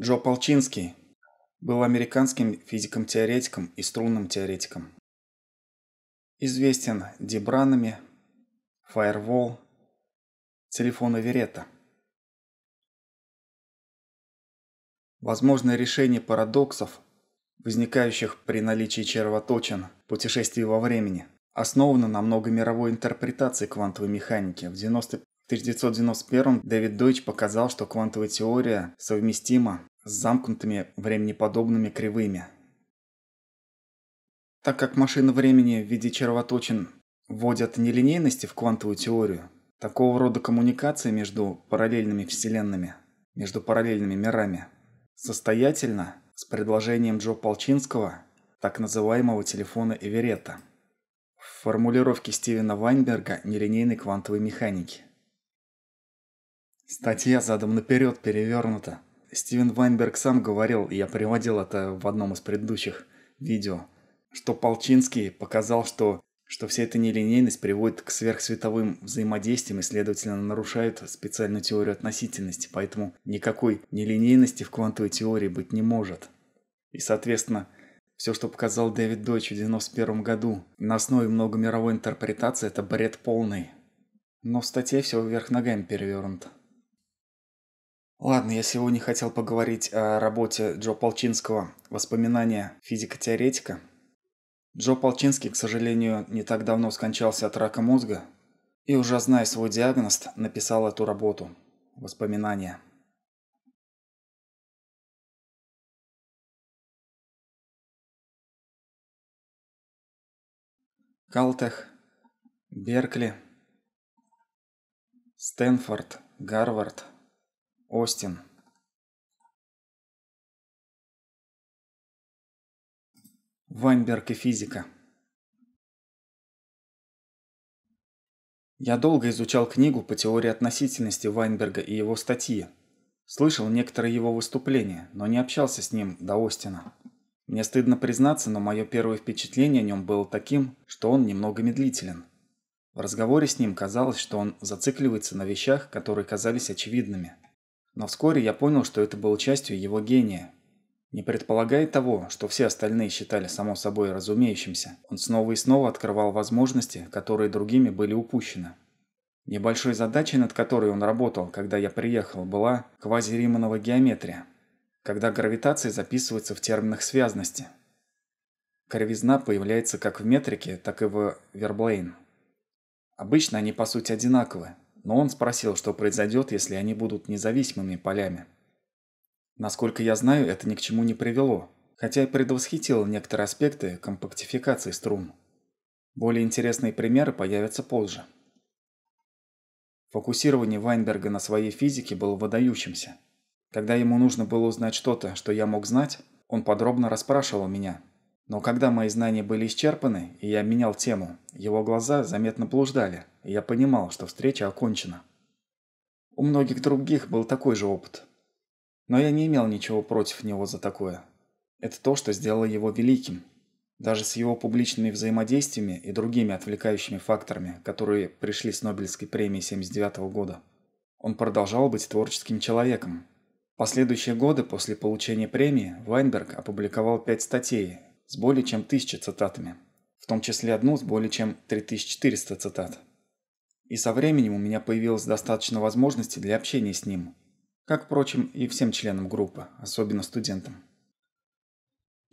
Джо Полчинский был американским физиком-теоретиком и струнным теоретиком. Известен дебранами, фаервол, телефона Верета. Возможное решение парадоксов, возникающих при наличии червоточин путешествий во времени, основано на многомировой интерпретации квантовой механики. В 90 1991 Дэвид Дойч показал, что квантовая теория совместима с замкнутыми временеподобными кривыми. Так как машины времени в виде червоточин вводят нелинейности в квантовую теорию, такого рода коммуникация между параллельными вселенными, между параллельными мирами, состоятельна с предложением Джо Полчинского так называемого телефона Эверетта в формулировке Стивена Вайнберга нелинейной квантовой механики. Статья задом наперед перевернута. Стивен Вайнберг сам говорил, и я приводил это в одном из предыдущих видео, что Полчинский показал, что, что вся эта нелинейность приводит к сверхсветовым взаимодействиям и, следовательно, нарушает специальную теорию относительности, поэтому никакой нелинейности в квантовой теории быть не может. И, соответственно, все, что показал Дэвид Дойч в 1991 году на основе многомировой интерпретации, это бред полный. Но в статье все вверх ногами перевернуто. Ладно, я сегодня хотел поговорить о работе Джо Полчинского «Воспоминания физико-теоретика». Джо Полчинский, к сожалению, не так давно скончался от рака мозга и, уже зная свой диагноз, написал эту работу «Воспоминания». Калтех, Беркли, Стэнфорд, Гарвард – Остин. Вайнберг и физика. Я долго изучал книгу по теории относительности Вайнберга и его статьи. Слышал некоторые его выступления, но не общался с ним до Остина. Мне стыдно признаться, но мое первое впечатление о нем было таким, что он немного медлителен. В разговоре с ним казалось, что он зацикливается на вещах, которые казались очевидными – но вскоре я понял, что это было частью его гения. Не предполагая того, что все остальные считали само собой разумеющимся, он снова и снова открывал возможности, которые другими были упущены. Небольшой задачей, над которой он работал, когда я приехал, была квазириманова геометрия, когда гравитация записывается в терминах связности. Кривизна появляется как в метрике, так и в верблейн. Обычно они по сути одинаковы, но он спросил, что произойдет, если они будут независимыми полями. Насколько я знаю, это ни к чему не привело, хотя и предвосхитил некоторые аспекты компактификации струн. Более интересные примеры появятся позже. Фокусирование Вайнберга на своей физике было выдающимся. Когда ему нужно было узнать что-то, что я мог знать, он подробно расспрашивал меня – но когда мои знания были исчерпаны, и я менял тему, его глаза заметно блуждали, и я понимал, что встреча окончена. У многих других был такой же опыт. Но я не имел ничего против него за такое. Это то, что сделало его великим. Даже с его публичными взаимодействиями и другими отвлекающими факторами, которые пришли с Нобелевской премии 79 -го года, он продолжал быть творческим человеком. Последующие годы после получения премии Вайнберг опубликовал пять статей, с более чем 1000 цитатами, в том числе одну с более чем 3400 цитат. И со временем у меня появилось достаточно возможностей для общения с ним, как, впрочем, и всем членам группы, особенно студентам.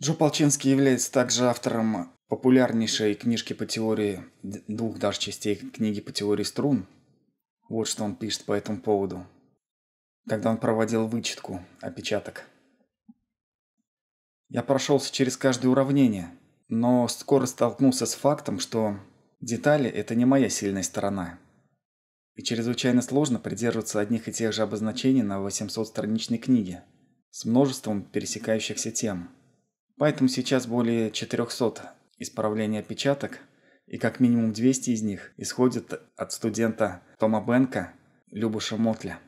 Джо Полчинский является также автором популярнейшей книжки по теории, двух даже частей книги по теории струн. Вот что он пишет по этому поводу. Когда он проводил вычетку опечаток – я прошелся через каждое уравнение, но скоро столкнулся с фактом, что детали – это не моя сильная сторона. И чрезвычайно сложно придерживаться одних и тех же обозначений на 800-страничной книге с множеством пересекающихся тем. Поэтому сейчас более 400 исправлений опечаток, и как минимум 200 из них исходят от студента Тома Бенка Любуша Мотля.